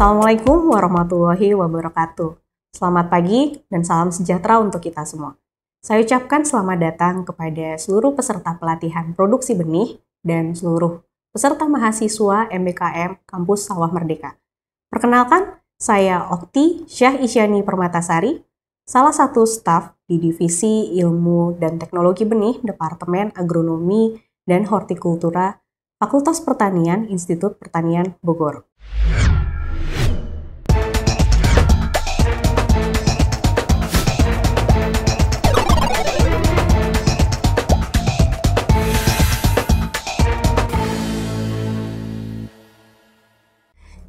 Assalamualaikum warahmatullahi wabarakatuh. Selamat pagi dan salam sejahtera untuk kita semua. Saya ucapkan selamat datang kepada seluruh peserta pelatihan produksi benih dan seluruh peserta mahasiswa MBKM Kampus Sawah Merdeka. Perkenalkan, saya Okti Syah Isyani Permatasari, salah satu staf di Divisi Ilmu dan Teknologi Benih Departemen Agronomi dan Hortikultura Fakultas Pertanian Institut Pertanian Bogor.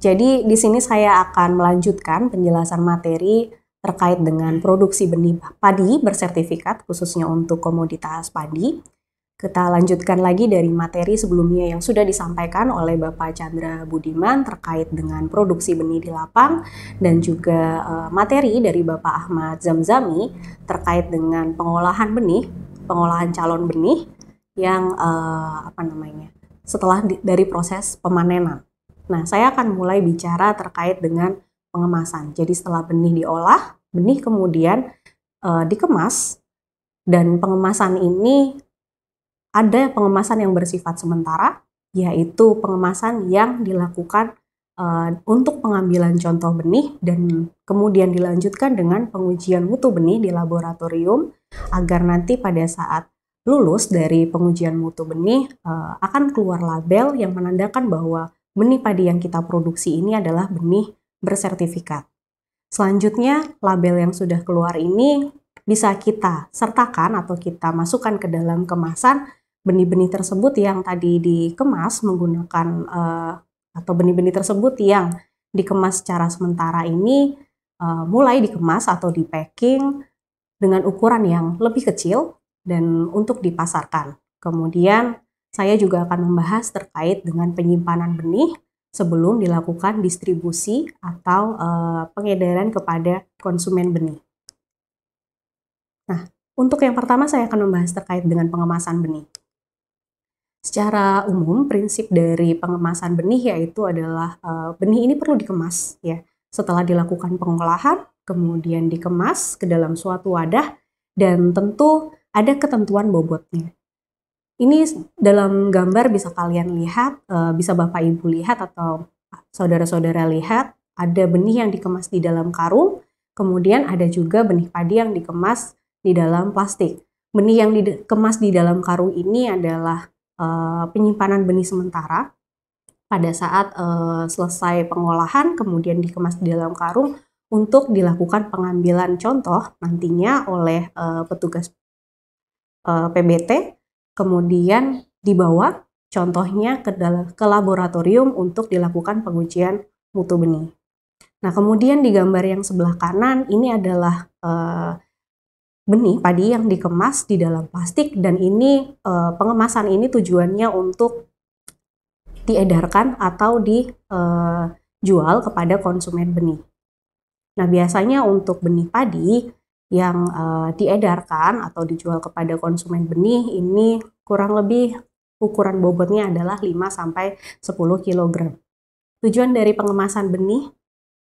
Jadi di sini saya akan melanjutkan penjelasan materi terkait dengan produksi benih padi bersertifikat khususnya untuk komoditas padi. Kita lanjutkan lagi dari materi sebelumnya yang sudah disampaikan oleh Bapak Chandra Budiman terkait dengan produksi benih di lapang dan juga eh, materi dari Bapak Ahmad Zamzami terkait dengan pengolahan benih, pengolahan calon benih yang eh, apa namanya? setelah dari proses pemanenan. Nah, saya akan mulai bicara terkait dengan pengemasan. Jadi setelah benih diolah, benih kemudian e, dikemas dan pengemasan ini ada pengemasan yang bersifat sementara, yaitu pengemasan yang dilakukan e, untuk pengambilan contoh benih dan kemudian dilanjutkan dengan pengujian mutu benih di laboratorium agar nanti pada saat lulus dari pengujian mutu benih e, akan keluar label yang menandakan bahwa benih padi yang kita produksi ini adalah benih bersertifikat. Selanjutnya, label yang sudah keluar ini bisa kita sertakan atau kita masukkan ke dalam kemasan benih-benih tersebut yang tadi dikemas menggunakan uh, atau benih-benih tersebut yang dikemas secara sementara ini uh, mulai dikemas atau di packing dengan ukuran yang lebih kecil dan untuk dipasarkan. Kemudian saya juga akan membahas terkait dengan penyimpanan benih sebelum dilakukan distribusi atau e, pengedaran kepada konsumen benih. Nah, untuk yang pertama saya akan membahas terkait dengan pengemasan benih. Secara umum, prinsip dari pengemasan benih yaitu adalah e, benih ini perlu dikemas ya. Setelah dilakukan pengolahan, kemudian dikemas ke dalam suatu wadah dan tentu ada ketentuan bobotnya. Ini dalam gambar bisa kalian lihat, eh, bisa Bapak Ibu lihat atau saudara-saudara lihat, ada benih yang dikemas di dalam karung, kemudian ada juga benih padi yang dikemas di dalam plastik. Benih yang dikemas di dalam karung ini adalah eh, penyimpanan benih sementara. Pada saat eh, selesai pengolahan, kemudian dikemas di dalam karung untuk dilakukan pengambilan contoh nantinya oleh petugas PBT kemudian dibawa contohnya ke, ke laboratorium untuk dilakukan pengujian mutu benih. Nah, kemudian di gambar yang sebelah kanan ini adalah eh, benih padi yang dikemas di dalam plastik dan ini eh, pengemasan ini tujuannya untuk diedarkan atau dijual eh, kepada konsumen benih. Nah, biasanya untuk benih padi yang uh, diedarkan atau dijual kepada konsumen benih ini kurang lebih ukuran bobotnya adalah 5 sampai 10 kg. Tujuan dari pengemasan benih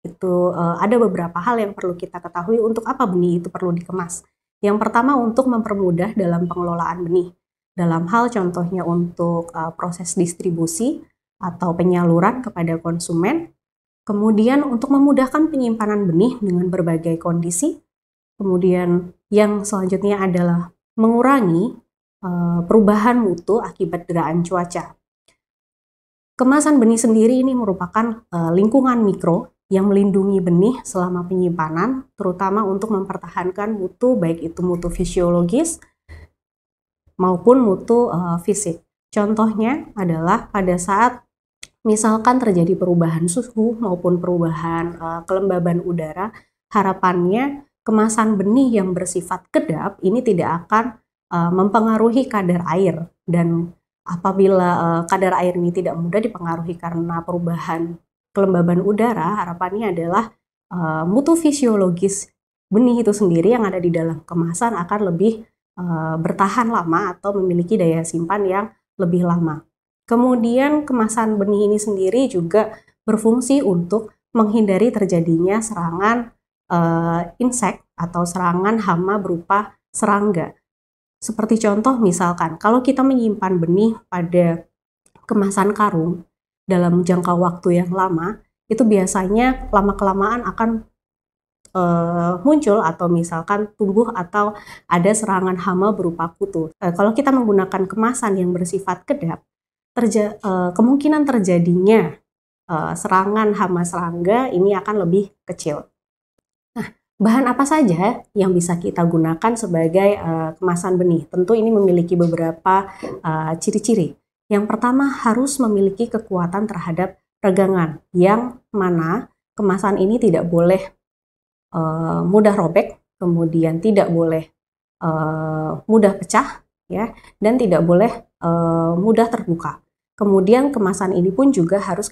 itu uh, ada beberapa hal yang perlu kita ketahui untuk apa benih itu perlu dikemas. Yang pertama untuk mempermudah dalam pengelolaan benih. Dalam hal contohnya untuk uh, proses distribusi atau penyaluran kepada konsumen, kemudian untuk memudahkan penyimpanan benih dengan berbagai kondisi Kemudian yang selanjutnya adalah mengurangi eh, perubahan mutu akibat deraan cuaca. Kemasan benih sendiri ini merupakan eh, lingkungan mikro yang melindungi benih selama penyimpanan, terutama untuk mempertahankan mutu baik itu mutu fisiologis maupun mutu eh, fisik. Contohnya adalah pada saat misalkan terjadi perubahan suhu maupun perubahan kelembaban udara, harapannya kemasan benih yang bersifat kedap ini tidak akan uh, mempengaruhi kadar air dan apabila uh, kadar air ini tidak mudah dipengaruhi karena perubahan kelembaban udara harapannya adalah uh, mutu fisiologis benih itu sendiri yang ada di dalam kemasan akan lebih uh, bertahan lama atau memiliki daya simpan yang lebih lama. Kemudian kemasan benih ini sendiri juga berfungsi untuk menghindari terjadinya serangan uh, insek atau serangan hama berupa serangga. Seperti contoh misalkan kalau kita menyimpan benih pada kemasan karung dalam jangka waktu yang lama, itu biasanya lama-kelamaan akan e, muncul atau misalkan tumbuh atau ada serangan hama berupa kutu. E, kalau kita menggunakan kemasan yang bersifat kedap, terja, e, kemungkinan terjadinya e, serangan hama serangga ini akan lebih kecil. Bahan apa saja yang bisa kita gunakan sebagai uh, kemasan benih? Tentu ini memiliki beberapa eh, ciri-ciri. Uh, yang pertama harus memiliki kekuatan terhadap regangan yang mana kemasan ini tidak boleh uh, mudah robek, kemudian tidak boleh uh, mudah pecah, ya, dan tidak boleh uh, mudah terbuka. Kemudian kemasan ini pun juga harus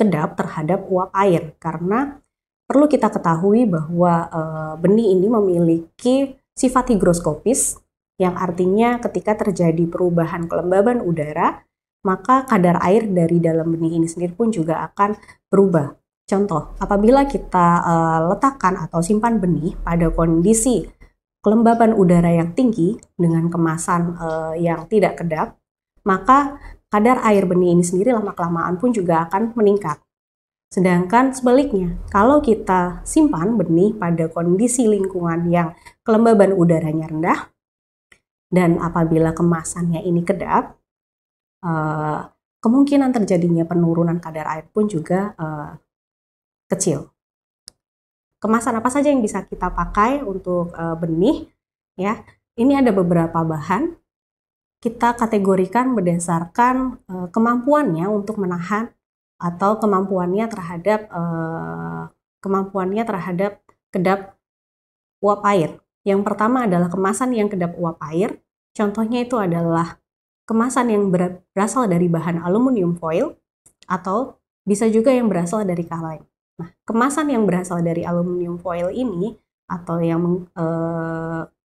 kedap terhadap uap air karena perlu kita ketahui bahwa e, benih ini memiliki sifat higroskopis yang artinya ketika terjadi perubahan kelembaban udara, maka kadar air dari dalam benih ini sendiri pun juga akan berubah. Contoh, apabila kita e, letakkan atau simpan benih pada kondisi kelembaban udara yang tinggi dengan kemasan e, yang tidak kedap, maka kadar air benih ini sendiri lama-kelamaan pun juga akan meningkat. Sedangkan sebaliknya, kalau kita simpan benih pada kondisi lingkungan yang kelembaban udaranya rendah, dan apabila kemasannya ini kedap, eh, kemungkinan terjadinya penurunan kadar air pun juga eh, kecil. Kemasan apa saja yang bisa kita pakai untuk eh, benih? Ya, ini ada beberapa bahan kita kategorikan berdasarkan kemampuannya untuk menahan atau kemampuannya terhadap uh, kemampuannya terhadap kedap uap air. Yang pertama adalah kemasan yang kedap uap air. Contohnya itu adalah kemasan yang berasal dari bahan aluminium foil atau bisa juga yang berasal dari kaleng. Nah, kemasan yang berasal dari aluminium foil ini atau yang e,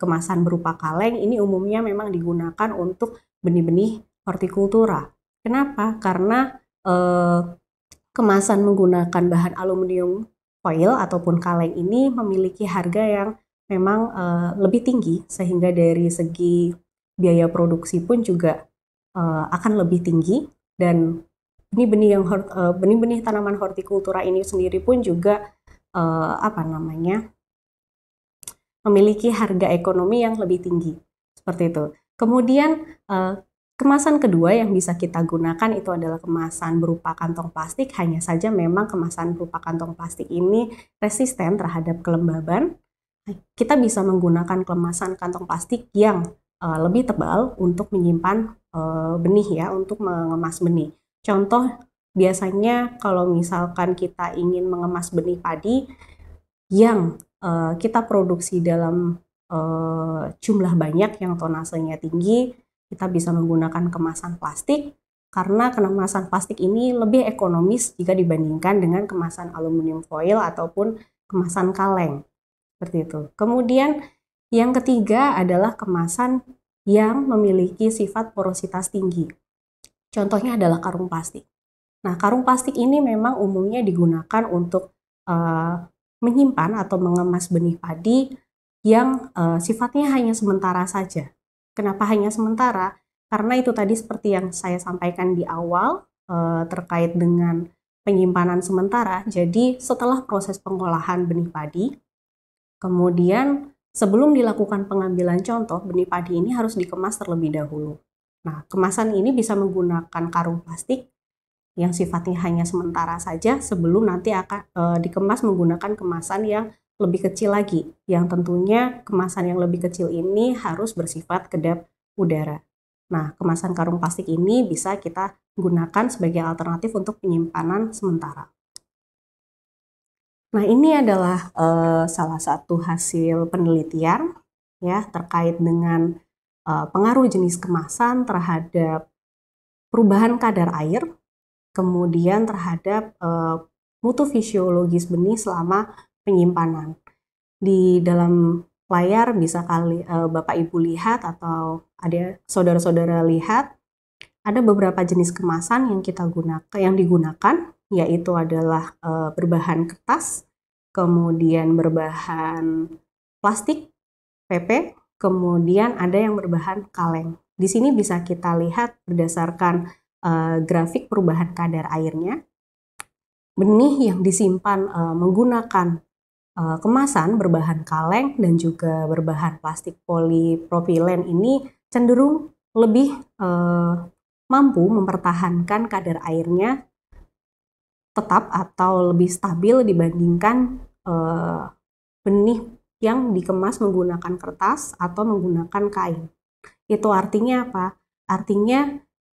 kemasan berupa kaleng ini umumnya memang digunakan untuk benih-benih hortikultura. Kenapa? Karena e, kemasan menggunakan bahan aluminium foil ataupun kaleng ini memiliki harga yang memang uh, lebih tinggi sehingga dari segi biaya produksi pun juga uh, akan lebih tinggi dan benih-benih yang uh, benih-benih tanaman hortikultura ini sendiri pun juga uh, apa namanya memiliki harga ekonomi yang lebih tinggi seperti itu. Kemudian Kemasan kedua yang bisa kita gunakan itu adalah kemasan berupa kantong plastik, hanya saja memang kemasan berupa kantong plastik ini resisten terhadap kelembaban. Kita bisa menggunakan kemasan kantong plastik yang eh, lebih tebal untuk menyimpan eh, benih ya, untuk mengemas benih. Contoh biasanya kalau misalkan kita ingin mengemas benih padi yang eh, kita produksi dalam jumlah banyak yang tonasenya tinggi, kita bisa menggunakan kemasan plastik karena kemasan plastik ini lebih ekonomis jika dibandingkan dengan kemasan aluminium foil ataupun kemasan kaleng. Seperti itu. Kemudian yang ketiga adalah kemasan yang memiliki sifat porositas tinggi. Contohnya adalah karung plastik. Nah, karung plastik ini memang umumnya digunakan untuk uh, menyimpan atau mengemas benih padi yang uh, sifatnya hanya sementara saja. Kenapa hanya sementara? Karena itu tadi seperti yang saya sampaikan di awal eh, terkait dengan penyimpanan sementara. Jadi setelah proses pengolahan benih padi, kemudian sebelum dilakukan pengambilan contoh, benih padi ini harus dikemas terlebih dahulu. Nah, kemasan ini bisa menggunakan karung plastik yang sifatnya hanya sementara saja sebelum nanti akan e, dikemas menggunakan kemasan yang lebih kecil lagi, yang tentunya kemasan yang lebih kecil ini harus bersifat kedap udara. Nah, kemasan karung plastik ini bisa kita gunakan sebagai alternatif untuk penyimpanan sementara. Nah, ini adalah uh, salah satu hasil penelitian ya terkait dengan uh, pengaruh jenis kemasan terhadap perubahan kadar air, kemudian terhadap uh, mutu fisiologis benih selama penyimpanan. Di dalam layar bisa kali e, Bapak Ibu lihat atau ada saudara-saudara lihat ada beberapa jenis kemasan yang kita gunakan yang digunakan yaitu adalah e, berbahan kertas, kemudian berbahan plastik PP, kemudian ada yang berbahan kaleng. Di sini bisa kita lihat berdasarkan e, grafik perubahan kadar airnya. Benih yang disimpan e, menggunakan uh, kemasan berbahan kaleng dan juga berbahan plastik polipropilen ini cenderung lebih uh, mampu mempertahankan kadar airnya tetap atau lebih stabil dibandingkan uh, benih yang dikemas menggunakan kertas atau menggunakan kain. Itu artinya apa? Artinya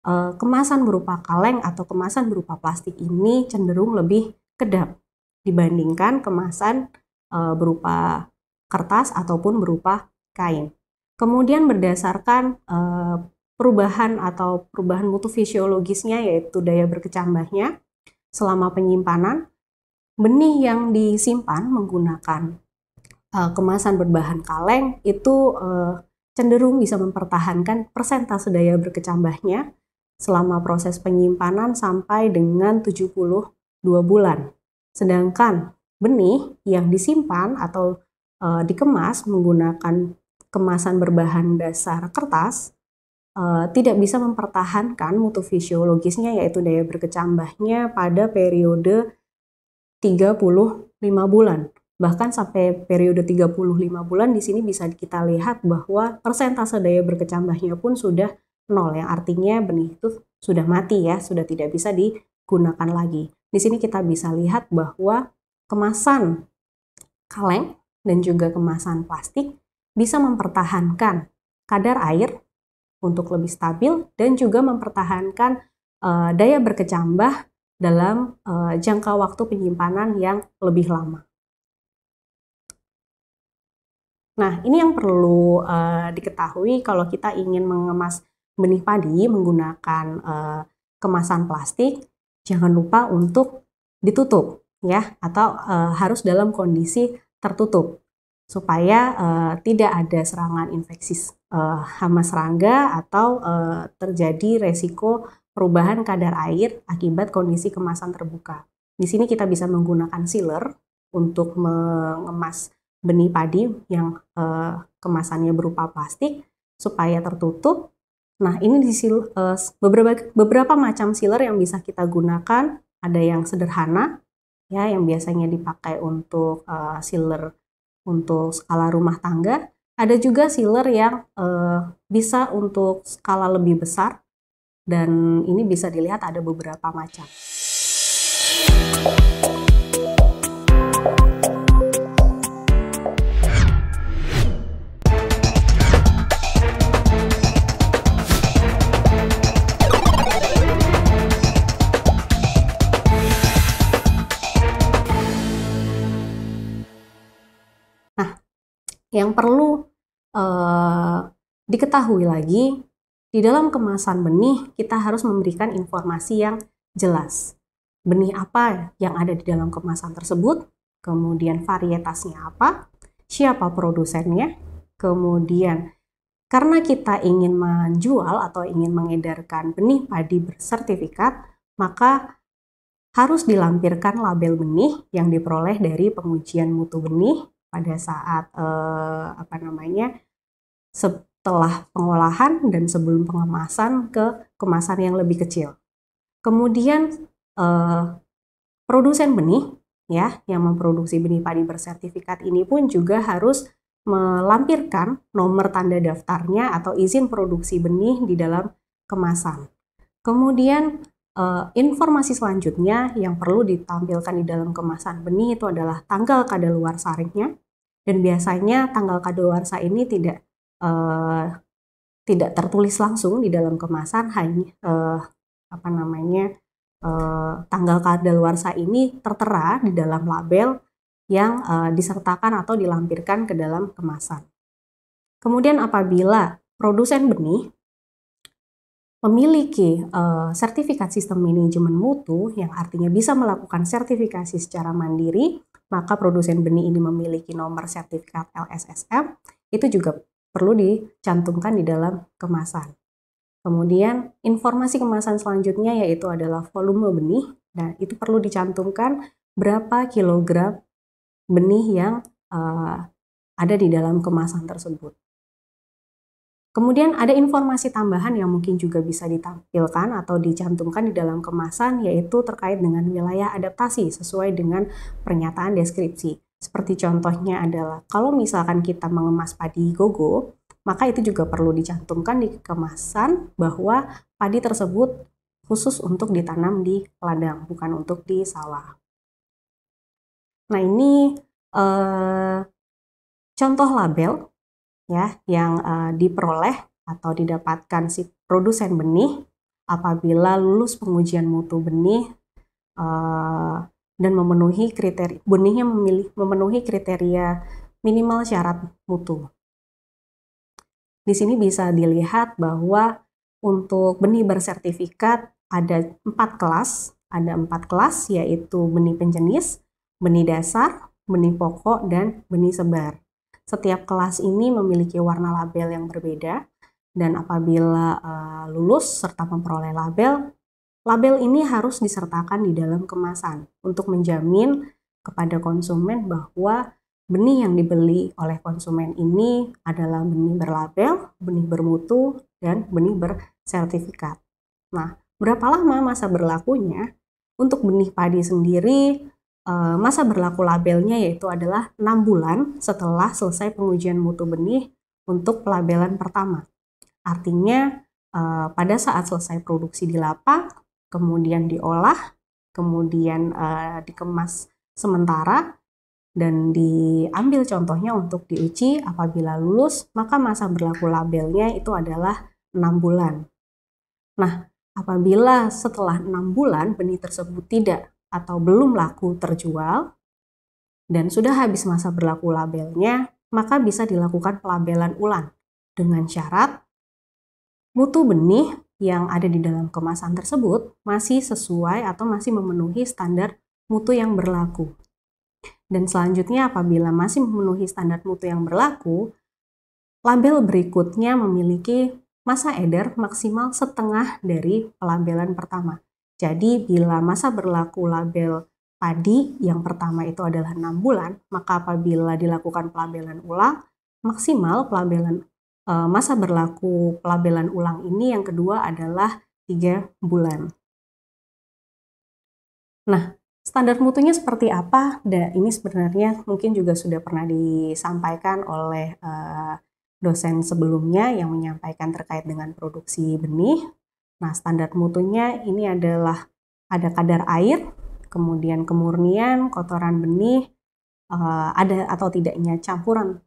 kemasan berupa kaleng atau kemasan berupa plastik ini cenderung lebih kedap dibandingkan kemasan Eh, berupa kertas ataupun berupa kain. Kemudian berdasarkan eh, perubahan atau perubahan mutu fisiologisnya yaitu daya berkecambahnya selama penyimpanan, benih yang disimpan menggunakan eh, kemasan berbahan kaleng itu cenderung bisa mempertahankan persentase daya berkecambahnya selama proses penyimpanan sampai dengan 72 bulan. Sedangkan benih yang disimpan atau e, dikemas menggunakan kemasan berbahan dasar kertas e, tidak bisa mempertahankan mutu fisiologisnya yaitu daya berkecambahnya pada periode 35 bulan. Bahkan sampai periode 35 bulan di sini bisa kita lihat bahwa persentase daya berkecambahnya pun sudah nol yang artinya benih itu sudah mati ya, sudah tidak bisa digunakan lagi. Di sini kita bisa lihat bahwa kemasan kaleng dan juga kemasan plastik bisa mempertahankan kadar air untuk lebih stabil dan juga mempertahankan uh, daya berkecambah dalam uh, jangka waktu penyimpanan yang lebih lama. Nah, ini yang perlu uh, diketahui kalau kita ingin mengemas benih padi menggunakan uh, kemasan plastik, jangan lupa untuk ditutup ya atau e, harus dalam kondisi tertutup supaya e, tidak ada serangan infeksi e, hama serangga atau e, terjadi resiko perubahan kadar air akibat kondisi kemasan terbuka. Di sini kita bisa menggunakan sealer untuk mengemas benih padi yang e, kemasannya berupa plastik supaya tertutup. Nah, ini di sil, e, beberapa beberapa macam sealer yang bisa kita gunakan. Ada yang sederhana ya yang biasanya dipakai untuk uh, sealer untuk skala rumah tangga. Ada juga sealer yang uh, bisa untuk skala lebih besar dan ini bisa dilihat ada beberapa macam. Yang perlu uh, diketahui lagi, di dalam kemasan benih kita harus memberikan informasi yang jelas. Benih apa yang ada di dalam kemasan tersebut, kemudian varietasnya apa, siapa produsennya, kemudian karena kita ingin menjual atau ingin mengedarkan benih padi bersertifikat, maka harus dilampirkan label benih yang diperoleh dari pengujian mutu benih pada saat eh, apa namanya setelah pengolahan dan sebelum pengemasan ke kemasan yang lebih kecil. Kemudian eh, produsen benih ya yang memproduksi benih padi bersertifikat ini pun juga harus melampirkan nomor tanda daftarnya atau izin produksi benih di dalam kemasan. Kemudian uh, informasi selanjutnya yang perlu ditampilkan di dalam kemasan benih itu adalah tanggal kadaluarsa ringnya dan biasanya tanggal kadaluarsa ini tidak uh, tidak tertulis langsung di dalam kemasan hanya uh, apa namanya uh, tanggal kadaluarsa ini tertera di dalam label yang uh, disertakan atau dilampirkan ke dalam kemasan. Kemudian apabila produsen benih memiliki uh, sertifikat sistem manajemen mutu yang artinya bisa melakukan sertifikasi secara mandiri, maka produsen benih ini memiliki nomor sertifikat LSSM, itu juga perlu dicantumkan di dalam kemasan. Kemudian informasi kemasan selanjutnya yaitu adalah volume benih dan itu perlu dicantumkan berapa kilogram benih yang uh, ada di dalam kemasan tersebut. Kemudian ada informasi tambahan yang mungkin juga bisa ditampilkan atau dicantumkan di dalam kemasan yaitu terkait dengan wilayah adaptasi sesuai dengan pernyataan deskripsi. Seperti contohnya adalah kalau misalkan kita mengemas padi gogo, maka itu juga perlu dicantumkan di kemasan bahwa padi tersebut khusus untuk ditanam di ladang, bukan untuk di sawah. Nah, ini eh, contoh label ya yang uh, diperoleh atau didapatkan si produsen benih apabila lulus pengujian mutu benih uh, dan memenuhi kriteria benihnya memilih, memenuhi kriteria minimal syarat mutu. Di sini bisa dilihat bahwa untuk benih bersertifikat ada empat kelas, ada empat kelas yaitu benih penjenis, benih dasar, benih pokok, dan benih sebar. Setiap kelas ini memiliki warna label yang berbeda dan apabila uh, lulus serta memperoleh label, label ini harus disertakan di dalam kemasan untuk menjamin kepada konsumen bahwa benih yang dibeli oleh konsumen ini adalah benih berlabel, benih bermutu, dan benih bersertifikat. Nah, berapa lama masa berlakunya? Untuk benih padi sendiri Eh, masa berlaku labelnya yaitu adalah 6 bulan setelah selesai pengujian mutu benih untuk pelabelan pertama. Artinya eh, pada saat selesai produksi di lapak, kemudian diolah, kemudian eh, dikemas sementara dan diambil contohnya untuk diuji apabila lulus, maka masa berlaku labelnya itu adalah 6 bulan. Nah, apabila setelah 6 bulan benih tersebut tidak atau belum laku terjual dan sudah habis masa berlaku labelnya, maka bisa dilakukan pelabelan ulang dengan syarat mutu benih yang ada di dalam kemasan tersebut masih sesuai atau masih memenuhi standar mutu yang berlaku. Dan selanjutnya apabila masih memenuhi standar mutu yang berlaku, label berikutnya memiliki masa edar maksimal setengah dari pelabelan pertama. Jadi bila masa berlaku label padi yang pertama itu adalah 6 bulan, maka apabila dilakukan pelabelan ulang, maksimal pelabelan eh, masa berlaku pelabelan ulang ini yang kedua adalah 3 bulan. Nah, standar mutunya seperti apa? Da, ini sebenarnya mungkin juga sudah pernah disampaikan oleh e, dosen sebelumnya yang menyampaikan terkait dengan produksi benih Nah, standar mutunya ini adalah ada kadar air, kemudian kemurnian, kotoran benih, eh, ada atau tidaknya campuran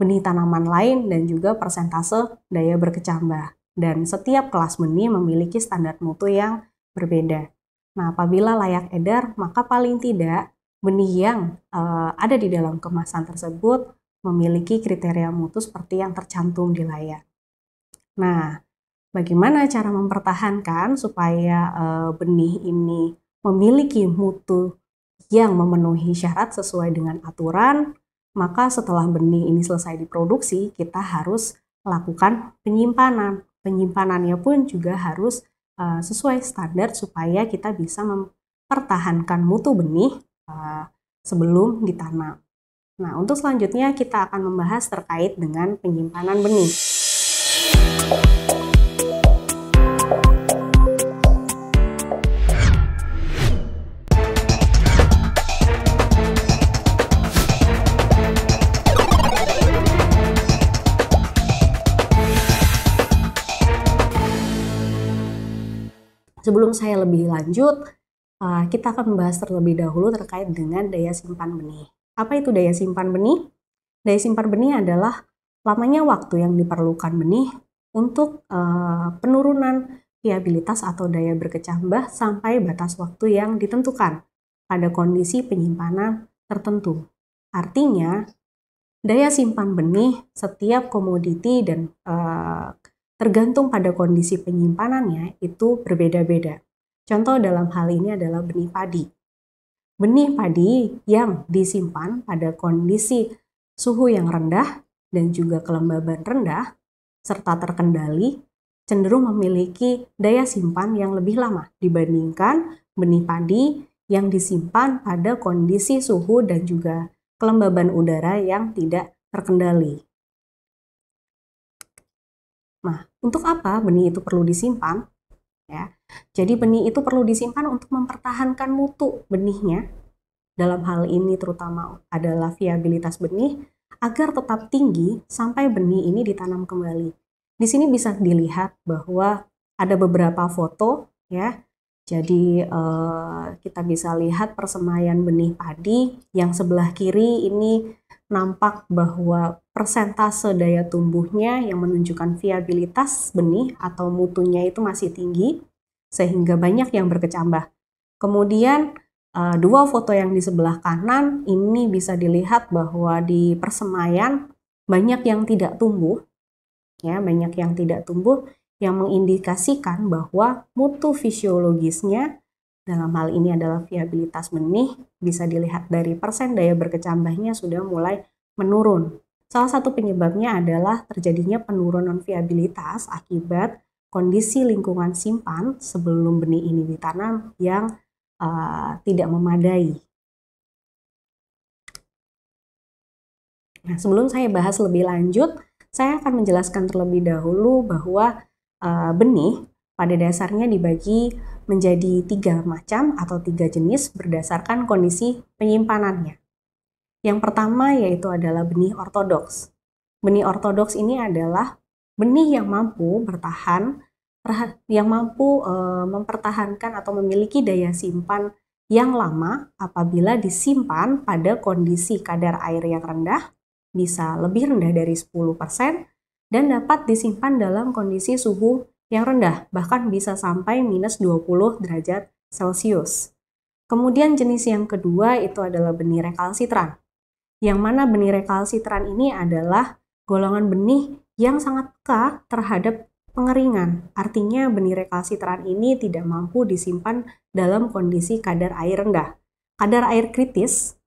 benih tanaman lain dan juga persentase daya berkecambah. Dan setiap kelas benih memiliki standar mutu yang berbeda. Nah, apabila layak edar, maka paling tidak benih yang eh, ada di dalam kemasan tersebut memiliki kriteria mutu seperti yang tercantum di layar. Nah, bagaimana cara mempertahankan supaya uh, benih ini memiliki mutu yang memenuhi syarat sesuai dengan aturan, maka setelah benih ini selesai diproduksi, kita harus lakukan penyimpanan. Penyimpanannya pun juga harus uh, sesuai standar supaya kita bisa mempertahankan mutu benih uh, sebelum ditanam. Nah, untuk selanjutnya kita akan membahas terkait dengan penyimpanan benih. Sebelum saya lebih lanjut, eh, kita akan membahas terlebih dahulu terkait dengan daya simpan benih. Apa itu daya simpan benih? Daya simpan benih adalah lamanya waktu yang diperlukan benih untuk eh, penurunan viabilitas atau daya berkecambah sampai batas waktu yang ditentukan pada kondisi penyimpanan tertentu. Artinya, daya simpan benih setiap komoditi dan eh, tergantung pada kondisi penyimpanannya itu berbeda-beda. Contoh dalam hal ini adalah benih padi. Benih padi yang disimpan pada kondisi suhu yang rendah dan juga kelembaban rendah serta terkendali cenderung memiliki daya simpan yang lebih lama dibandingkan benih padi yang disimpan pada kondisi suhu dan juga kelembaban udara yang tidak terkendali. Nah, untuk apa benih itu perlu disimpan? Ya. Jadi benih itu perlu disimpan untuk mempertahankan mutu benihnya. Dalam hal ini terutama adalah viabilitas benih agar tetap tinggi sampai benih ini ditanam kembali. Di sini bisa dilihat bahwa ada beberapa foto ya. Jadi eh, kita bisa lihat persemaian benih padi yang sebelah kiri ini nampak bahwa persentase daya tumbuhnya yang menunjukkan viabilitas benih atau mutunya itu masih tinggi, sehingga banyak yang berkecambah. Kemudian eh, dua foto yang di sebelah kanan ini bisa dilihat bahwa di persemaian banyak yang tidak tumbuh, ya banyak yang tidak tumbuh yang mengindikasikan bahwa mutu fisiologisnya dalam hal ini adalah viabilitas benih bisa dilihat dari persen daya berkecambahnya sudah mulai menurun Salah satu penyebabnya adalah terjadinya penurunan viabilitas akibat kondisi lingkungan simpan sebelum benih ini ditanam yang uh, tidak memadai. Nah, sebelum saya bahas lebih lanjut, saya akan menjelaskan terlebih dahulu bahwa uh, benih pada dasarnya dibagi menjadi tiga macam atau tiga jenis berdasarkan kondisi penyimpanannya. Yang pertama yaitu adalah benih ortodoks. Benih ortodoks ini adalah benih yang mampu bertahan, yang mampu eh, mempertahankan atau memiliki daya simpan yang lama apabila disimpan pada kondisi kadar air yang rendah, bisa lebih rendah dari 10%, dan dapat disimpan dalam kondisi suhu yang rendah, bahkan bisa sampai minus 20 derajat Celcius. Kemudian jenis yang kedua itu adalah benih rekalsitran yang mana benih rekalsitran ini adalah golongan benih yang sangat peka terhadap pengeringan. Artinya benih rekalsitran ini tidak mampu disimpan dalam kondisi kadar air rendah. Kadar air kritis,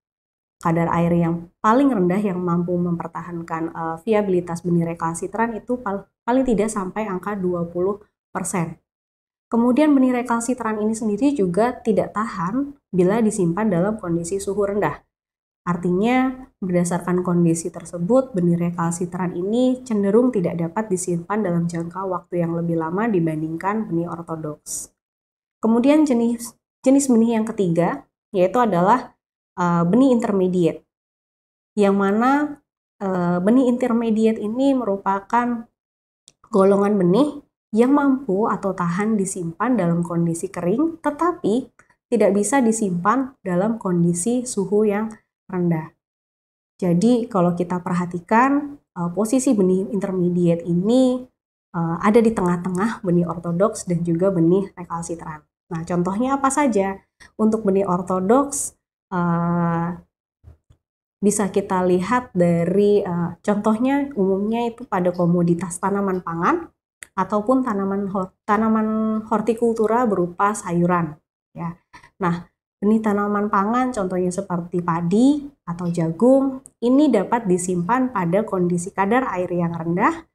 kadar air yang paling rendah yang mampu mempertahankan uh, viabilitas benih rekalsitran itu pal paling tidak sampai angka 20%. Kemudian benih rekalsitran ini sendiri juga tidak tahan bila disimpan dalam kondisi suhu rendah. Artinya, berdasarkan kondisi tersebut, benih rekalsitran ini cenderung tidak dapat disimpan dalam jangka waktu yang lebih lama dibandingkan benih ortodoks. Kemudian jenis jenis benih yang ketiga yaitu adalah uh, benih intermediate. Yang mana uh, benih intermediate ini merupakan golongan benih yang mampu atau tahan disimpan dalam kondisi kering tetapi tidak bisa disimpan dalam kondisi suhu yang rendah. Jadi kalau kita perhatikan eh, posisi benih intermediate ini eh, ada di tengah-tengah benih ortodoks dan juga benih rekalsitran. Nah contohnya apa saja? Untuk benih ortodoks eh, bisa kita lihat dari contohnya umumnya itu pada komoditas tanaman pangan ataupun tanaman tanaman hortikultura berupa sayuran ya. Nah, Benih tanaman pangan contohnya seperti padi atau jagung, ini dapat disimpan pada kondisi kadar air yang rendah,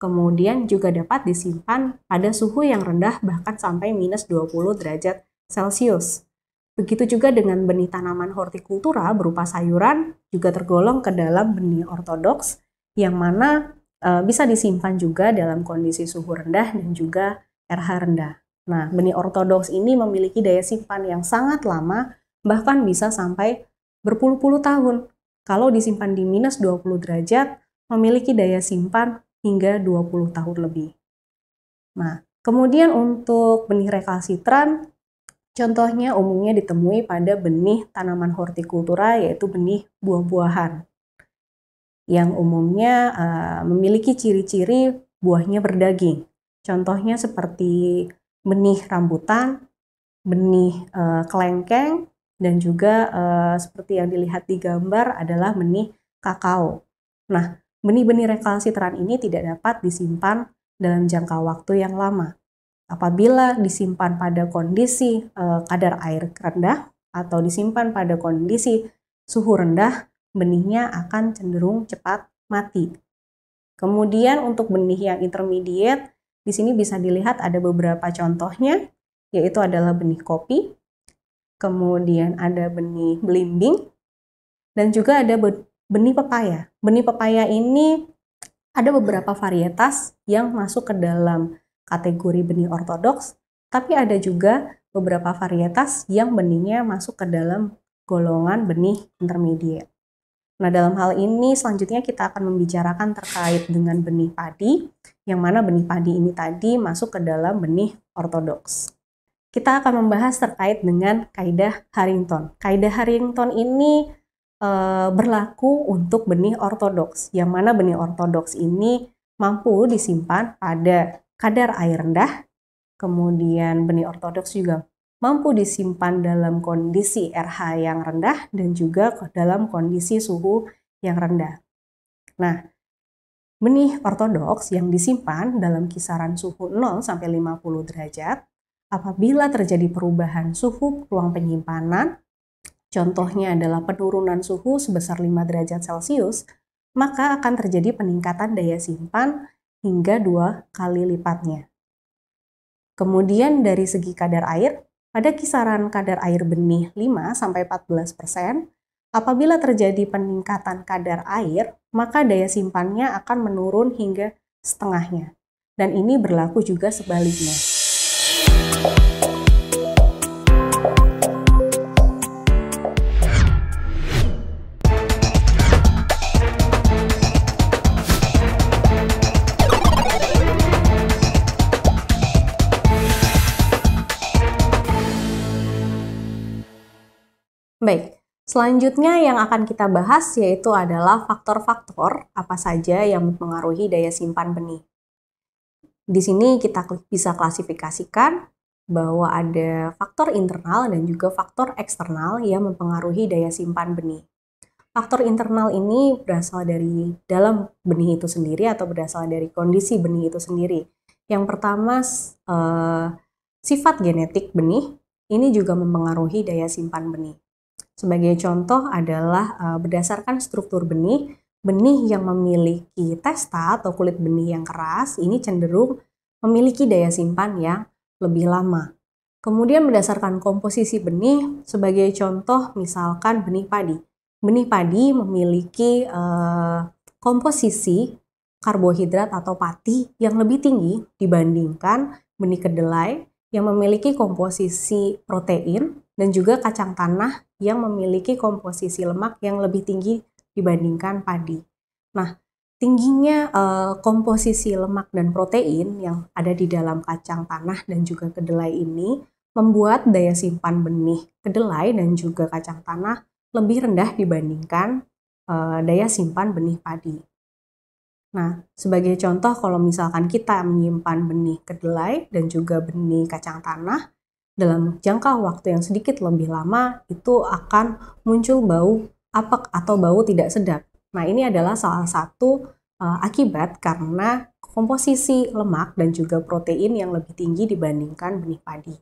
kemudian juga dapat disimpan pada suhu yang rendah bahkan sampai minus 20 derajat Celcius. Begitu juga dengan benih tanaman hortikultura berupa sayuran juga tergolong ke dalam benih ortodoks yang mana eh, bisa disimpan juga dalam kondisi suhu rendah dan juga RH rendah. Nah, benih ortodoks ini memiliki daya simpan yang sangat lama, bahkan bisa sampai berpuluh-puluh tahun. Kalau disimpan di minus 20 derajat, memiliki daya simpan hingga 20 tahun lebih. Nah, kemudian untuk benih rekalsitran, contohnya umumnya ditemui pada benih tanaman hortikultura yaitu benih buah-buahan yang umumnya uh, memiliki ciri-ciri buahnya berdaging. Contohnya seperti benih rambutan, benih e, kelengkeng, dan juga e, seperti yang dilihat di gambar adalah benih kakao. Nah, benih-benih teran ini tidak dapat disimpan dalam jangka waktu yang lama. Apabila disimpan pada kondisi e, kadar air rendah atau disimpan pada kondisi suhu rendah, benihnya akan cenderung cepat mati. Kemudian untuk benih yang intermediate di sini bisa dilihat ada beberapa contohnya, yaitu adalah benih kopi, kemudian ada benih belimbing, dan juga ada benih pepaya. Benih pepaya ini ada beberapa varietas yang masuk ke dalam kategori benih ortodoks, tapi ada juga beberapa varietas yang benihnya masuk ke dalam golongan benih intermediate. Nah, dalam hal ini selanjutnya kita akan membicarakan terkait dengan benih padi, yang mana benih padi ini tadi masuk ke dalam benih ortodoks. Kita akan membahas terkait dengan kaidah Harrington. Kaidah Harrington ini e, berlaku untuk benih ortodoks, yang mana benih ortodoks ini mampu disimpan pada kadar air rendah, kemudian benih ortodoks juga mampu disimpan dalam kondisi RH yang rendah dan juga dalam kondisi suhu yang rendah. Nah, benih ortodoks yang disimpan dalam kisaran suhu 0 sampai 50 derajat apabila terjadi perubahan suhu ruang penyimpanan, contohnya adalah penurunan suhu sebesar 5 derajat Celcius, maka akan terjadi peningkatan daya simpan hingga dua kali lipatnya. Kemudian dari segi kadar air, pada kisaran kadar air benih 5-14%, apabila terjadi peningkatan kadar air, maka daya simpannya akan menurun hingga setengahnya. Dan ini berlaku juga sebaliknya. Baik, selanjutnya yang akan kita bahas yaitu adalah faktor-faktor apa saja yang mempengaruhi daya simpan benih. Di sini kita bisa klasifikasikan bahwa ada faktor internal dan juga faktor eksternal yang mempengaruhi daya simpan benih. Faktor internal ini berasal dari dalam benih itu sendiri atau berasal dari kondisi benih itu sendiri. Yang pertama, eh, sifat genetik benih ini juga mempengaruhi daya simpan benih. Sebagai contoh adalah uh, berdasarkan struktur benih, benih yang memiliki testa atau kulit benih yang keras ini cenderung memiliki daya simpan yang lebih lama. Kemudian berdasarkan komposisi benih, sebagai contoh misalkan benih padi. Benih padi memiliki uh, komposisi karbohidrat atau pati yang lebih tinggi dibandingkan benih kedelai yang memiliki komposisi protein dan juga kacang tanah yang memiliki komposisi lemak yang lebih tinggi dibandingkan padi. Nah, tingginya eh, komposisi lemak dan protein yang ada di dalam kacang tanah dan juga kedelai ini membuat daya simpan benih kedelai dan juga kacang tanah lebih rendah dibandingkan eh, daya simpan benih padi. Nah, sebagai contoh kalau misalkan kita menyimpan benih kedelai dan juga benih kacang tanah dalam jangka waktu yang sedikit lebih lama itu akan muncul bau apek atau bau tidak sedap. Nah, ini adalah salah satu uh, akibat karena komposisi lemak dan juga protein yang lebih tinggi dibandingkan benih padi.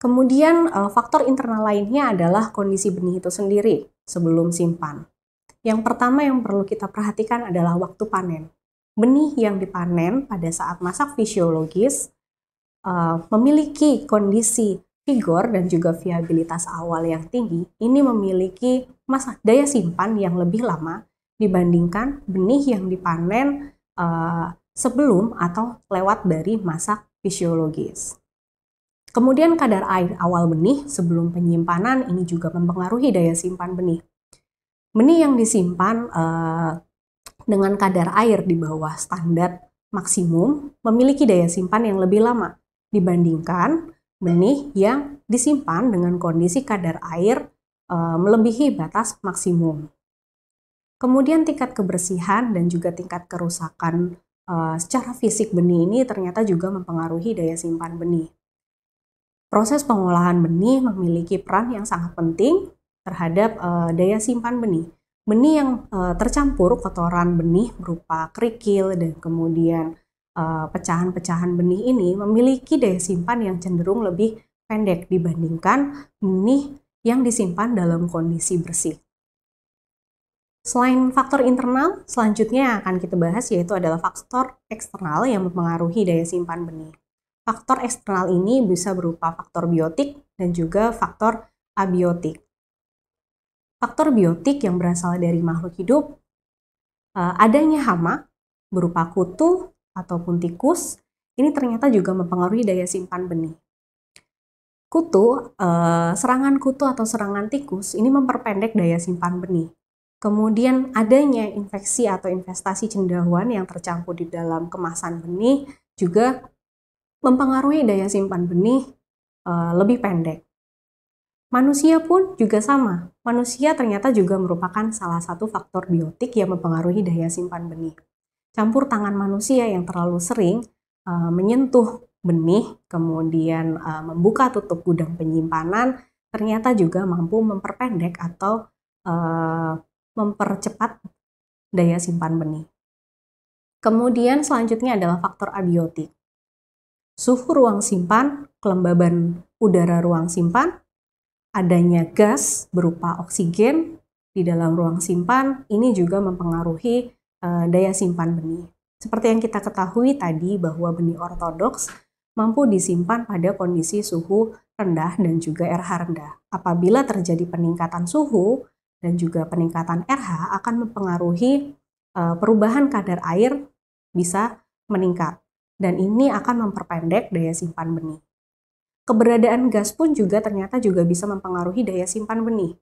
Kemudian eh, faktor internal lainnya adalah kondisi benih itu sendiri sebelum simpan. Yang pertama yang perlu kita perhatikan adalah waktu panen. Benih yang dipanen pada saat masak fisiologis uh, memiliki kondisi vigor dan juga viabilitas awal yang tinggi. Ini memiliki masa daya simpan yang lebih lama dibandingkan benih yang dipanen uh, sebelum atau lewat dari masak fisiologis. Kemudian kadar air awal benih sebelum penyimpanan ini juga mempengaruhi daya simpan benih. Benih yang disimpan uh, dengan kadar air di bawah standar maksimum memiliki daya simpan yang lebih lama dibandingkan benih yang disimpan dengan kondisi kadar air eh, melebihi batas maksimum. Kemudian tingkat kebersihan dan juga tingkat kerusakan eh, secara fisik benih ini ternyata juga mempengaruhi daya simpan benih. Proses pengolahan benih memiliki peran yang sangat penting terhadap uh, daya simpan benih. Benih yang uh, tercampur kotoran benih berupa kerikil dan kemudian eh, pecahan-pecahan benih ini memiliki daya simpan yang cenderung lebih pendek dibandingkan benih yang disimpan dalam kondisi bersih. Selain faktor internal, selanjutnya yang akan kita bahas yaitu adalah faktor eksternal yang mempengaruhi daya simpan benih. Faktor eksternal ini bisa berupa faktor biotik dan juga faktor abiotik faktor biotik yang berasal dari makhluk hidup, eh, adanya hama berupa kutu ataupun tikus, ini ternyata juga mempengaruhi daya simpan benih. Kutu, eh, serangan kutu atau serangan tikus ini memperpendek daya simpan benih. Kemudian adanya infeksi atau investasi cendawan yang tercampur di dalam kemasan benih juga mempengaruhi daya simpan benih eh, lebih pendek. Manusia pun juga sama. Manusia ternyata juga merupakan salah satu faktor biotik yang mempengaruhi daya simpan benih. Campur tangan manusia yang terlalu sering e, menyentuh benih, kemudian e, membuka tutup gudang penyimpanan, ternyata juga mampu memperpendek atau e, mempercepat daya simpan benih. Kemudian selanjutnya adalah faktor abiotik. Suhu ruang simpan, kelembaban udara ruang simpan, adanya gas berupa oksigen di dalam ruang simpan ini juga mempengaruhi uh, daya simpan benih. Seperti yang kita ketahui tadi bahwa benih ortodoks mampu disimpan pada kondisi suhu rendah dan juga RH rendah. Apabila terjadi peningkatan suhu dan juga peningkatan RH akan mempengaruhi uh, perubahan kadar air bisa meningkat dan ini akan memperpendek daya simpan benih keberadaan gas pun juga ternyata juga bisa mempengaruhi daya simpan benih.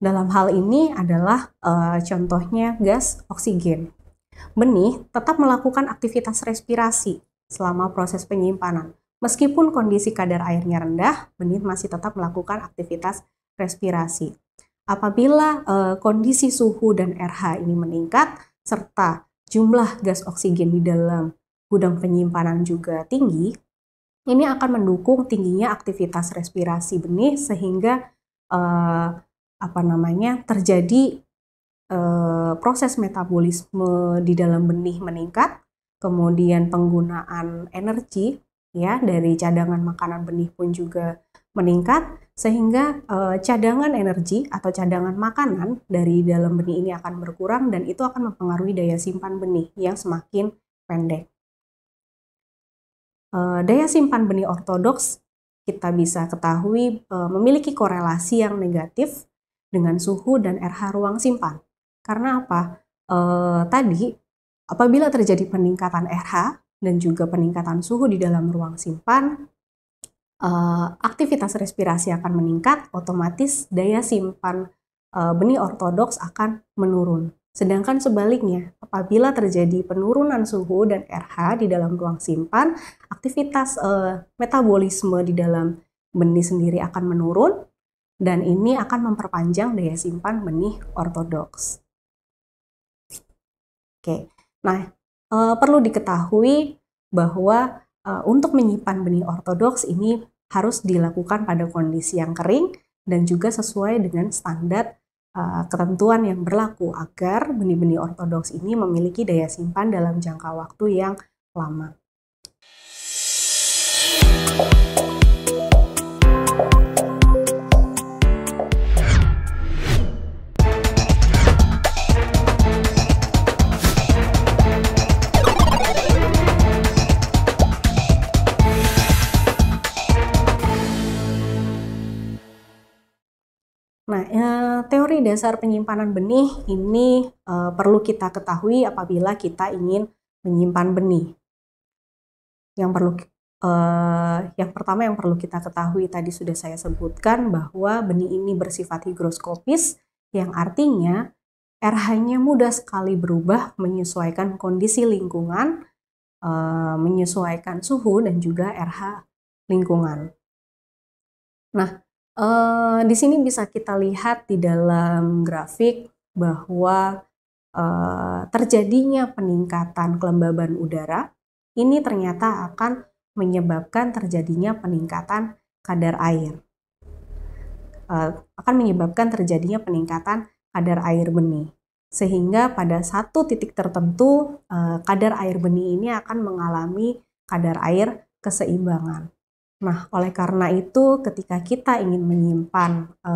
Dalam hal ini adalah e, contohnya gas oksigen. Benih tetap melakukan aktivitas respirasi selama proses penyimpanan. Meskipun kondisi kadar airnya rendah, benih masih tetap melakukan aktivitas respirasi. Apabila e, kondisi suhu dan RH ini meningkat serta jumlah gas oksigen di dalam gudang penyimpanan juga tinggi, ini akan mendukung tingginya aktivitas respirasi benih sehingga eh, apa namanya terjadi eh, proses metabolisme di dalam benih meningkat, kemudian penggunaan energi ya dari cadangan makanan benih pun juga meningkat sehingga eh, cadangan energi atau cadangan makanan dari dalam benih ini akan berkurang dan itu akan mempengaruhi daya simpan benih yang semakin pendek. Eh, daya simpan benih ortodoks kita bisa ketahui eh, memiliki korelasi yang negatif dengan suhu dan RH ruang simpan. Karena apa? Eh, tadi apabila terjadi peningkatan RH dan juga peningkatan suhu di dalam ruang simpan, aktivitas respirasi akan meningkat, otomatis daya simpan benih ortodoks akan menurun. Sedangkan sebaliknya, apabila terjadi penurunan suhu dan RH di dalam ruang simpan, aktivitas eh, metabolisme di dalam benih sendiri akan menurun dan ini akan memperpanjang daya simpan benih ortodoks. Oke. Nah, eh, perlu diketahui bahwa eh, untuk menyimpan benih ortodoks ini harus dilakukan pada kondisi yang kering dan juga sesuai dengan standar uh, ketentuan yang berlaku agar benih-benih ortodoks ini memiliki daya simpan dalam jangka waktu yang lama. teori dasar penyimpanan benih ini e, perlu kita ketahui apabila kita ingin menyimpan benih. Yang perlu e, yang pertama yang perlu kita ketahui tadi sudah saya sebutkan bahwa benih ini bersifat higroskopis yang artinya RH-nya mudah sekali berubah menyesuaikan kondisi lingkungan, e, menyesuaikan suhu dan juga RH lingkungan. Nah, Uh, di sini bisa kita lihat di dalam grafik bahwa uh, terjadinya peningkatan kelembaban udara ini ternyata akan menyebabkan terjadinya peningkatan kadar air. Uh, akan menyebabkan terjadinya peningkatan kadar air benih. Sehingga pada satu titik tertentu uh, kadar air benih ini akan mengalami kadar air keseimbangan. Nah, oleh karena itu, ketika kita ingin menyimpan e,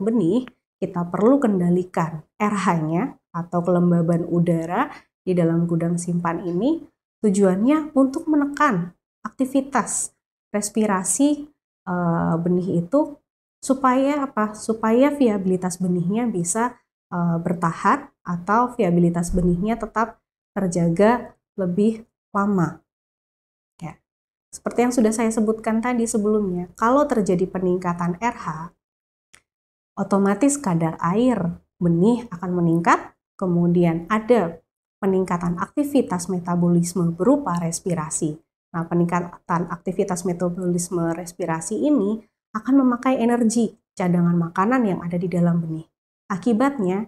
benih, kita perlu kendalikan RH-nya atau kelembaban udara di dalam gudang simpan ini. Tujuannya untuk menekan aktivitas respirasi e, benih itu supaya apa? Supaya viabilitas benihnya bisa e, bertahan atau viabilitas benihnya tetap terjaga lebih lama. Seperti yang sudah saya sebutkan tadi sebelumnya, kalau terjadi peningkatan RH, otomatis kadar air benih akan meningkat, kemudian ada peningkatan aktivitas metabolisme berupa respirasi. Nah, peningkatan aktivitas metabolisme respirasi ini akan memakai energi cadangan makanan yang ada di dalam benih. Akibatnya,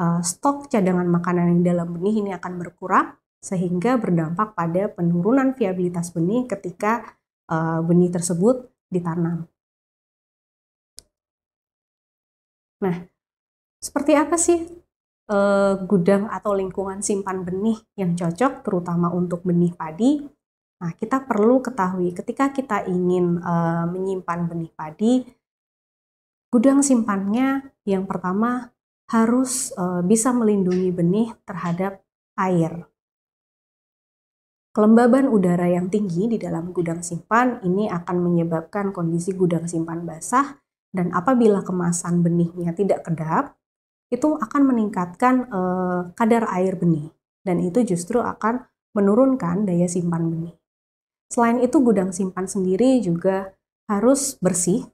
eh, stok cadangan makanan yang di dalam benih ini akan berkurang, sehingga berdampak pada penurunan viabilitas benih ketika uh, benih tersebut ditanam. Nah, seperti apa sih uh, gudang atau lingkungan simpan benih yang cocok terutama untuk benih padi? Nah, kita perlu ketahui ketika kita ingin uh, menyimpan benih padi, gudang simpannya yang pertama harus e, bisa melindungi benih terhadap air. Kelembaban udara yang tinggi di dalam gudang simpan ini akan menyebabkan kondisi gudang simpan basah dan apabila kemasan benihnya tidak kedap, itu akan meningkatkan eh, kadar air benih dan itu justru akan menurunkan daya simpan benih. Selain itu gudang simpan sendiri juga harus bersih,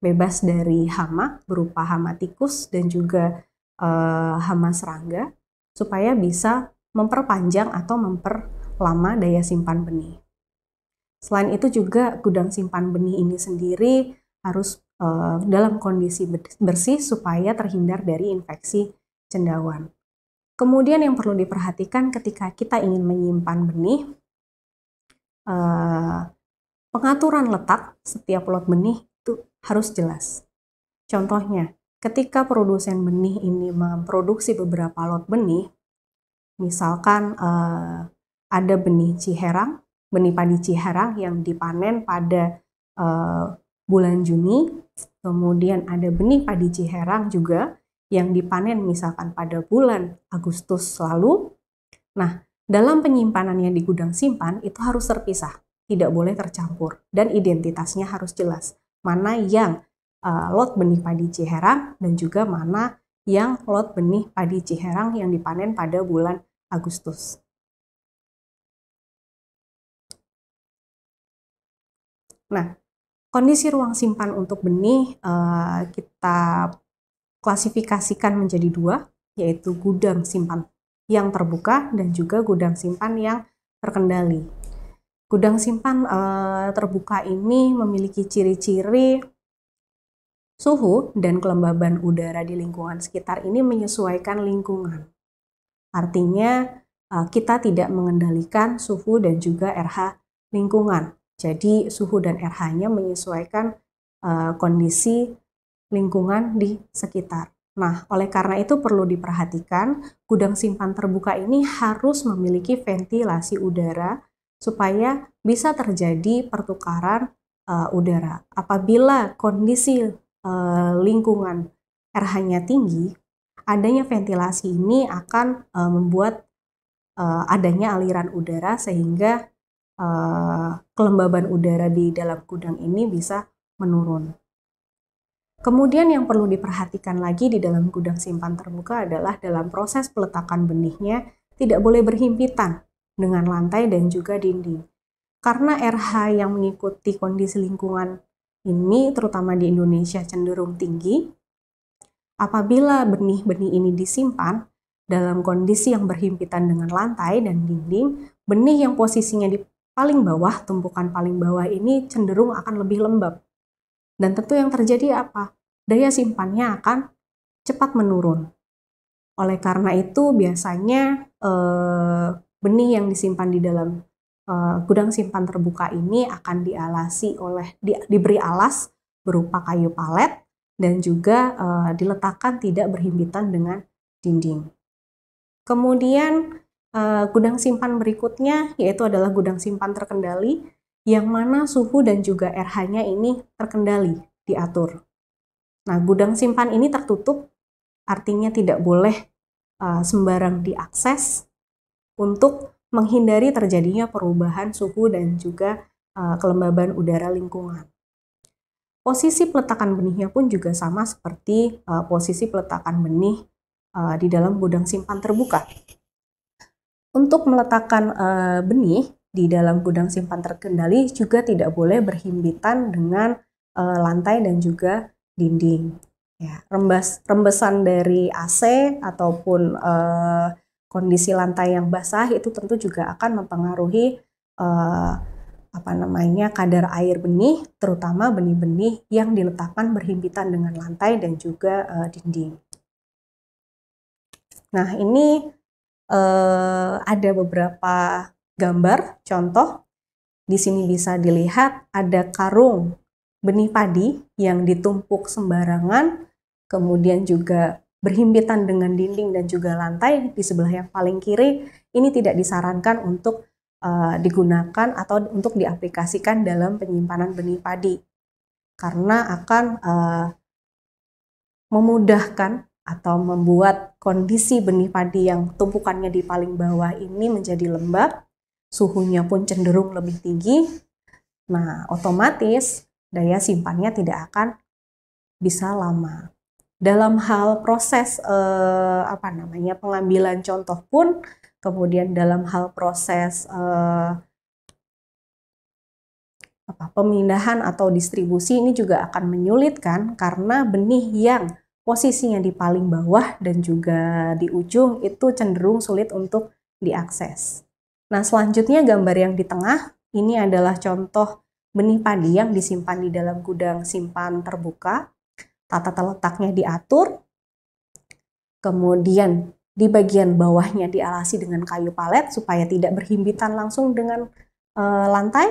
bebas dari hama berupa hama tikus dan juga eh, hama serangga supaya bisa memperpanjang atau memper lama daya simpan benih. Selain itu juga gudang simpan benih ini sendiri harus e, dalam kondisi bersih supaya terhindar dari infeksi cendawan. Kemudian yang perlu diperhatikan ketika kita ingin menyimpan benih, e, pengaturan letak setiap lot benih itu harus jelas. Contohnya, ketika produsen benih ini memproduksi beberapa lot benih, misalkan e, ada benih ciherang, benih padi ciherang yang dipanen pada uh, bulan Juni. Kemudian ada benih padi ciherang juga yang dipanen misalkan pada bulan Agustus lalu. Nah, dalam penyimpanannya di gudang simpan itu harus terpisah, tidak boleh tercampur dan identitasnya harus jelas. Mana yang uh, lot benih padi Ciherang dan juga mana yang lot benih padi Ciherang yang dipanen pada bulan Agustus. Nah, kondisi ruang simpan untuk benih eh, kita klasifikasikan menjadi dua, yaitu gudang simpan yang terbuka dan juga gudang simpan yang terkendali. Gudang simpan eh, terbuka ini memiliki ciri-ciri suhu dan kelembaban udara di lingkungan sekitar ini menyesuaikan lingkungan. Artinya, eh, kita tidak mengendalikan suhu dan juga RH lingkungan. Jadi suhu dan RH-nya menyesuaikan uh, kondisi lingkungan di sekitar. Nah, oleh karena itu perlu diperhatikan gudang simpan terbuka ini harus memiliki ventilasi udara supaya bisa terjadi pertukaran uh, udara. Apabila kondisi uh, lingkungan RH-nya tinggi, adanya ventilasi ini akan uh, membuat uh, adanya aliran udara sehingga Eh, kelembaban udara di dalam gudang ini bisa menurun. Kemudian yang perlu diperhatikan lagi di dalam gudang simpan terbuka adalah dalam proses peletakan benihnya tidak boleh berhimpitan dengan lantai dan juga dinding. Karena RH yang mengikuti kondisi lingkungan ini terutama di Indonesia cenderung tinggi, apabila benih-benih ini disimpan dalam kondisi yang berhimpitan dengan lantai dan dinding, benih yang posisinya di paling bawah, tumpukan paling bawah ini cenderung akan lebih lembab. Dan tentu yang terjadi apa? Daya simpannya akan cepat menurun. Oleh karena itu biasanya eh, benih yang disimpan di dalam eh, gudang simpan terbuka ini akan dialasi oleh di, diberi alas berupa kayu palet dan juga eh, diletakkan tidak berhimpitan dengan dinding. Kemudian Uh, gudang simpan berikutnya yaitu adalah gudang simpan terkendali yang mana suhu dan juga RH-nya ini terkendali, diatur. Nah, gudang simpan ini tertutup, artinya tidak boleh uh, sembarang diakses untuk menghindari terjadinya perubahan suhu dan juga uh, kelembaban udara lingkungan. Posisi peletakan benihnya pun juga sama seperti uh, posisi peletakan benih uh, di dalam gudang simpan terbuka. Untuk meletakkan uh, benih di dalam gudang simpan terkendali juga tidak boleh berhimpitan dengan uh, lantai dan juga dinding. Ya, rembas rembesan dari AC ataupun uh, kondisi lantai yang basah itu tentu juga akan mempengaruhi uh, apa namanya kadar air benih, terutama benih-benih yang diletakkan berhimpitan dengan lantai dan juga uh, dinding. Nah, ini eh, ada beberapa gambar contoh di sini bisa dilihat ada karung benih padi yang ditumpuk sembarangan, kemudian juga berhimpitan dengan dinding dan juga lantai di sebelah yang paling kiri. Ini tidak disarankan untuk uh, digunakan atau untuk diaplikasikan dalam penyimpanan benih padi karena akan uh, memudahkan atau membuat kondisi benih padi yang tumpukannya di paling bawah ini menjadi lembab, suhunya pun cenderung lebih tinggi. Nah, otomatis daya simpannya tidak akan bisa lama. Dalam hal proses eh, apa namanya pengambilan contoh pun, kemudian dalam hal proses eh, apa, pemindahan atau distribusi ini juga akan menyulitkan karena benih yang posisinya di paling bawah dan juga di ujung itu cenderung sulit untuk diakses. Nah, selanjutnya gambar yang di tengah ini adalah contoh benih padi yang disimpan di dalam gudang simpan terbuka. Tata letaknya diatur. Kemudian di bagian bawahnya dialasi dengan kayu palet supaya tidak berhimpitan langsung dengan e, lantai.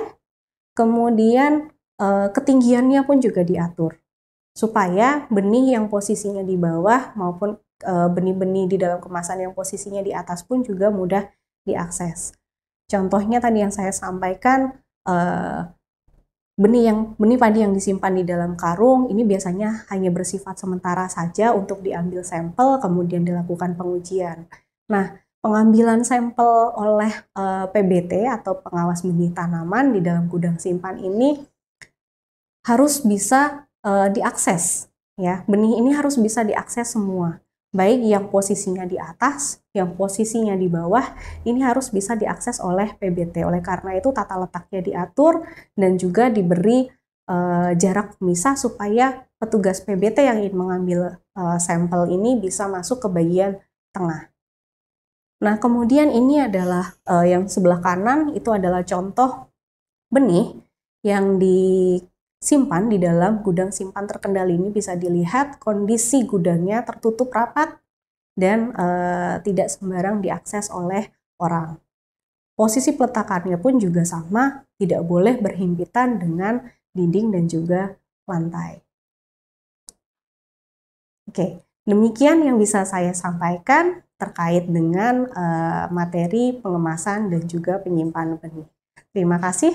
Kemudian e, ketinggiannya pun juga diatur supaya benih yang posisinya di bawah maupun eh, benih-benih di dalam kemasan yang posisinya di atas pun juga mudah diakses. Contohnya tadi yang saya sampaikan eh, benih yang benih padi yang disimpan di dalam karung ini biasanya hanya bersifat sementara saja untuk diambil sampel kemudian dilakukan pengujian. Nah, pengambilan sampel oleh eh, PBT atau pengawas benih tanaman di dalam gudang simpan ini harus bisa uh, diakses ya. Benih ini harus bisa diakses semua. Baik yang posisinya di atas, yang posisinya di bawah, ini harus bisa diakses oleh PBT. Oleh karena itu tata letaknya diatur dan juga diberi uh, jarak pemisah supaya petugas PBT yang ingin mengambil uh, sampel ini bisa masuk ke bagian tengah. Nah, kemudian ini adalah uh, yang sebelah kanan itu adalah contoh benih yang di simpan di dalam gudang simpan terkendali ini bisa dilihat kondisi gudangnya tertutup rapat dan e, tidak sembarang diakses oleh orang. Posisi peletakannya pun juga sama, tidak boleh berhimpitan dengan dinding dan juga lantai. Oke, demikian yang bisa saya sampaikan terkait dengan e, materi pengemasan dan juga penyimpanan benih. Terima kasih.